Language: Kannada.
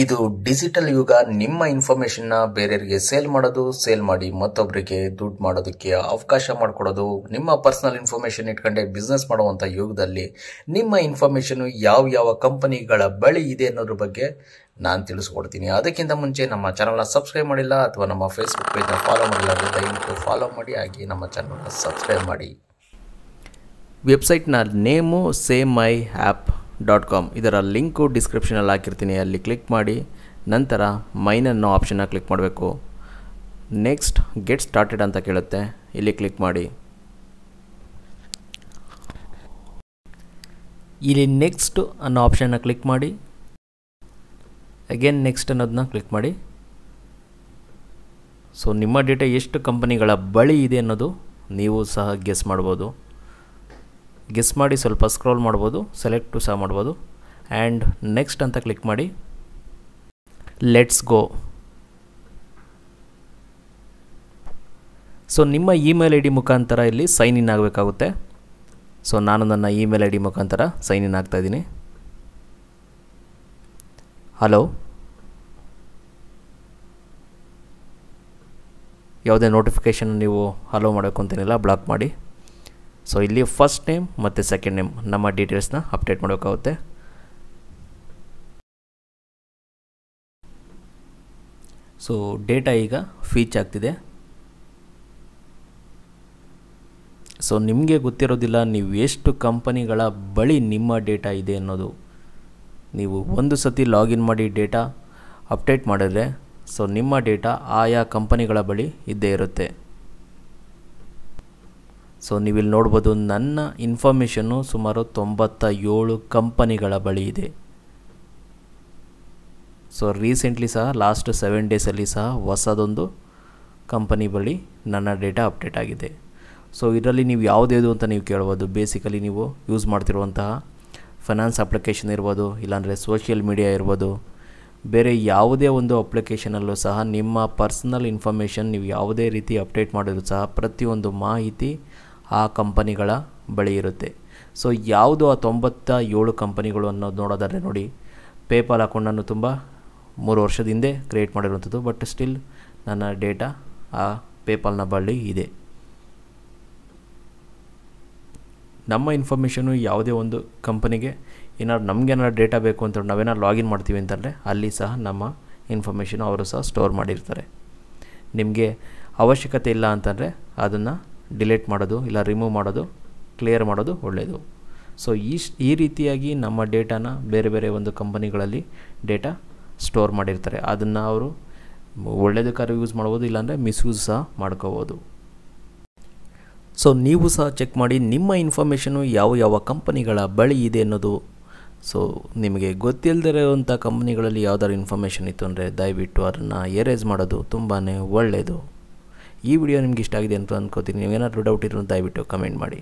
ಇದು ಡಿಜಿಟಲ್ ಯುಗ ನಿಮ್ಮ ಇನ್ಫಾರ್ಮೇಶನ್ನ ಬೇರೆಯವರಿಗೆ ಸೇಲ್ ಮಾಡೋದು ಸೇಲ್ ಮಾಡಿ ಮತ್ತೊಬ್ಬರಿಗೆ ದುಡ್ಡು ಮಾಡೋದಕ್ಕೆ ಅವಕಾಶ ಮಾಡಿಕೊಡೋದು ನಿಮ್ಮ ಪರ್ಸನಲ್ ಇನ್ಫಾರ್ಮೇಶನ್ ಇಟ್ಕೊಂಡೆ ಬಿಸ್ನೆಸ್ ಮಾಡುವಂಥ ಯುಗದಲ್ಲಿ ನಿಮ್ಮ ಇನ್ಫಾರ್ಮೇಶನ್ ಯಾವ ಯಾವ ಕಂಪನಿಗಳ ಬಳಿ ಇದೆ ಅನ್ನೋದ್ರ ಬಗ್ಗೆ ನಾನು ತಿಳಿಸ್ಕೊಡ್ತೀನಿ ಅದಕ್ಕಿಂತ ಮುಂಚೆ ನಮ್ಮ ಚಾನಲ್ನ ಸಬ್ಸ್ಕ್ರೈಬ್ ಮಾಡಿಲ್ಲ ಅಥವಾ ನಮ್ಮ ಫೇಸ್ಬುಕ್ ಪೇಜ್ನ ಫಾಲೋ ಮಾಡಿಲ್ಲ ಅಂದರೆ ದಯವಿಟ್ಟು ಫಾಲೋ ಮಾಡಿ ಹಾಗೆ ನಮ್ಮ ಚಾನಲ್ನ ಸಬ್ಸ್ಕ್ರೈಬ್ ಮಾಡಿ ವೆಬ್ಸೈಟ್ನ name same my app dot com ಇದರ ಲಿಂಕು ಡಿಸ್ಕ್ರಿಪ್ಷನಲ್ಲಿ ಹಾಕಿರ್ತೀನಿ ಅಲ್ಲಿ ಕ್ಲಿಕ್ ಮಾಡಿ ನಂತರ ಮೈನ್ ಅನ್ನೋ ಆಪ್ಷನ್ನ ಕ್ಲಿಕ್ ಮಾಡಬೇಕು ನೆಕ್ಸ್ಟ್ ಗೆಟ್ ಸ್ಟಾರ್ಟೆಡ್ ಅಂತ ಕೇಳುತ್ತೆ ಇಲ್ಲಿ ಕ್ಲಿಕ್ ಮಾಡಿ ಇಲ್ಲಿ ನೆಕ್ಸ್ಟ್ ಅನ್ನೋ ಆಪ್ಷನ್ನ ಕ್ಲಿಕ್ ಮಾಡಿ ಅಗೇನ್ ನೆಕ್ಸ್ಟ್ ಅನ್ನೋದನ್ನ ಕ್ಲಿಕ್ ಮಾಡಿ ಸೊ ನಿಮ್ಮ ಡೇಟಾ ಎಷ್ಟು ಕಂಪನಿಗಳ ಬಳಿ ಇದೆ ಅನ್ನೋದು ನೀವು ಸಹ ಗೆಸ್ ಮಾಡ್ಬೋದು ಗೆಸ್ ಮಾಡಿ ಸ್ವಲ್ಪ ಸ್ಕ್ರೋಲ್ ಮಾಡ್ಬೋದು ಸೆಲೆಕ್ಟು ಸಹ ಮಾಡ್ಬೋದು ಆ್ಯಂಡ್ ನೆಕ್ಸ್ಟ್ ಅಂತ ಕ್ಲಿಕ್ ಮಾಡಿ ಲೆಟ್ಸ್ ಗೋ ಸೊ ನಿಮ್ಮ ಇಮೇಲ್ ಐ ಡಿ ಮುಖಾಂತರ ಇಲ್ಲಿ ಸೈನ್ ಇನ್ ಆಗಬೇಕಾಗುತ್ತೆ ಸೊ ನಾನು ನನ್ನ ಇಮೇಲ್ ಐ ಡಿ ಮುಖಾಂತರ ಸೈನ್ ಇನ್ ಆಗ್ತಾಯಿದ್ದೀನಿ ಹಲೋ ಯಾವುದೇ ನೋಟಿಫಿಕೇಷನ್ ನೀವು ಹಲೋ ಮಾಡಬೇಕು ಅಂತೇನಿಲ್ಲ ಬ್ಲಾಕ್ ಮಾಡಿ ಸೊ ಇಲ್ಲಿ ಫಸ್ಟ್ ನೇಮ್ ಮತ್ತು ಸೆಕೆಂಡ್ ನೇಮ್ ನಮ್ಮ ಡೀಟೇಲ್ಸ್ನ ಅಪ್ಡೇಟ್ ಮಾಡಬೇಕಾಗುತ್ತೆ ಸೊ ಡೇಟಾ ಈಗ ಫೀಚ್ ಆಗ್ತಿದೆ ಸೊ ನಿಮಗೆ ಗೊತ್ತಿರೋದಿಲ್ಲ ನೀವು ಎಷ್ಟು ಕಂಪನಿಗಳ ಬಳಿ ನಿಮ್ಮ ಡೇಟಾ ಇದೆ ಅನ್ನೋದು ನೀವು ಒಂದು ಸತಿ ಲಾಗಿನ್ ಮಾಡಿ ಡೇಟಾ ಅಪ್ಡೇಟ್ ಮಾಡಿದ್ರೆ ಸೊ ನಿಮ್ಮ ಡೇಟಾ ಆಯಾ ಕಂಪನಿಗಳ ಬಳಿ ಇದ್ದೇ ಇರುತ್ತೆ ಸೊ ನೀವಿಲ್ಲಿ ನೋಡ್ಬೋದು ನನ್ನ ಇನ್ಫಾರ್ಮೇಷನ್ನು ಸುಮಾರು ತೊಂಬತ್ತ ಏಳು ಕಂಪನಿಗಳ ಬಳಿ ಇದೆ ಸೊ ರೀಸೆಂಟ್ಲಿ ಸಹ ಲಾಸ್ಟ್ ಸೆವೆನ್ ಡೇಸಲ್ಲಿ ಸಹ ಹೊಸದೊಂದು ಕಂಪನಿ ಬಳಿ ನನ್ನ ಡೇಟಾ ಅಪ್ಡೇಟ್ ಆಗಿದೆ ಸೊ ಇದರಲ್ಲಿ ನೀವು ಯಾವುದ್ಯಾವುದು ಅಂತ ನೀವು ಕೇಳ್ಬೋದು ಬೇಸಿಕಲಿ ನೀವು ಯೂಸ್ ಮಾಡ್ತಿರುವಂತಹ ಫೈನಾನ್ಸ್ ಅಪ್ಲಿಕೇಶನ್ ಇರ್ಬೋದು ಇಲ್ಲಾಂದರೆ ಸೋಷಿಯಲ್ ಮೀಡಿಯಾ ಇರ್ಬೋದು ಬೇರೆ ಯಾವುದೇ ಒಂದು ಅಪ್ಲಿಕೇಶನಲ್ಲೂ ಸಹ ನಿಮ್ಮ ಪರ್ಸ್ನಲ್ ಇನ್ಫಾರ್ಮೇಷನ್ ನೀವು ಯಾವುದೇ ರೀತಿ ಅಪ್ಡೇಟ್ ಮಾಡಿದ್ರು ಸಹ ಪ್ರತಿಯೊಂದು ಮಾಹಿತಿ ಆ ಕಂಪನಿಗಳ ಬಳಿ ಇರುತ್ತೆ ಸೊ ಯಾವುದು ಆ ತೊಂಬತ್ತ ಏಳು ಕಂಪನಿಗಳು ಅನ್ನೋದು ನೋಡೋದಾದರೆ ನೋಡಿ ಪೇಪಾಲ್ ಅಕೌಂಟನ್ನು ತುಂಬ ಮೂರು ವರ್ಷದ ಹಿಂದೆ ಕ್ರಿಯೇಟ್ ಮಾಡಿರುವಂಥದ್ದು ಬಟ್ ಸ್ಟಿಲ್ ನನ್ನ ಡೇಟಾ ಆ ಪೇಪಾಲ್ನ ಬಳಿ ಇದೆ ನಮ್ಮ ಇನ್ಫಾರ್ಮೇಷನು ಯಾವುದೇ ಒಂದು ಕಂಪನಿಗೆ ಏನಾದ್ರು ನಮಗೇನಾದ್ರು ಡೇಟಾ ಬೇಕು ಅಂತ ನಾವೇನಾದ್ರು ಲಾಗಿನ್ ಮಾಡ್ತೀವಿ ಅಂತಂದರೆ ಅಲ್ಲಿ ಸಹ ನಮ್ಮ ಇನ್ಫಾರ್ಮೇಷನು ಅವರು ಸಹ ಸ್ಟೋರ್ ಮಾಡಿರ್ತಾರೆ ನಿಮಗೆ ಅವಶ್ಯಕತೆ ಇಲ್ಲ ಅಂತಂದರೆ ಅದನ್ನು ಡಿಲೀಟ್ ಮಾಡೋದು ಇಲ್ಲ ರಿಮೂವ್ ಮಾಡೋದು ಕ್ಲಿಯರ್ ಮಾಡೋದು ಒಳ್ಳೆಯದು ಸೊ ಈ ಈ ರೀತಿಯಾಗಿ ನಮ್ಮ ಡೇಟಾನ ಬೇರೆ ಬೇರೆ ಒಂದು ಕಂಪನಿಗಳಲ್ಲಿ ಡೇಟಾ ಸ್ಟೋರ್ ಮಾಡಿರ್ತಾರೆ ಅದನ್ನು ಅವರು ಒಳ್ಳೆಯದಕ್ಕಾದ್ರೂ ಯೂಸ್ ಮಾಡ್ಬೋದು ಇಲ್ಲಾಂದರೆ ಮಿಸ್ಯೂಸ್ ಸಹ ಮಾಡ್ಕೋಬೋದು ಸೊ ನೀವು ಸಹ ಚೆಕ್ ಮಾಡಿ ನಿಮ್ಮ ಇನ್ಫಾರ್ಮೇಷನು ಯಾವ ಯಾವ ಕಂಪನಿಗಳ ಬಳಿ ಇದೆ ಅನ್ನೋದು ಸೊ ನಿಮಗೆ ಗೊತ್ತಿಲ್ಲದಿರೋಂಥ ಕಂಪ್ನಿಗಳಲ್ಲಿ ಯಾವ್ದಾದ್ರು ಇನ್ಫಾರ್ಮೇಷನ್ ಇತ್ತು ಅಂದರೆ ದಯವಿಟ್ಟು ಅದನ್ನು ಎರೇಸ್ ಮಾಡೋದು ತುಂಬಾ ಒಳ್ಳೆಯದು ಈ ವಿಡಿಯೋ ನಿಮ್ಗೆ ಇಷ್ಟ ಆಗಿದೆ ಅಂತ ಅಂದ್ಕೋತೀನಿ ನೀವೇನಾದರೂ ಡೌಟ್ ಇದ್ರು ದಯವಿಟ್ಟು ಕಮೆಂಟ್ ಮಾಡಿ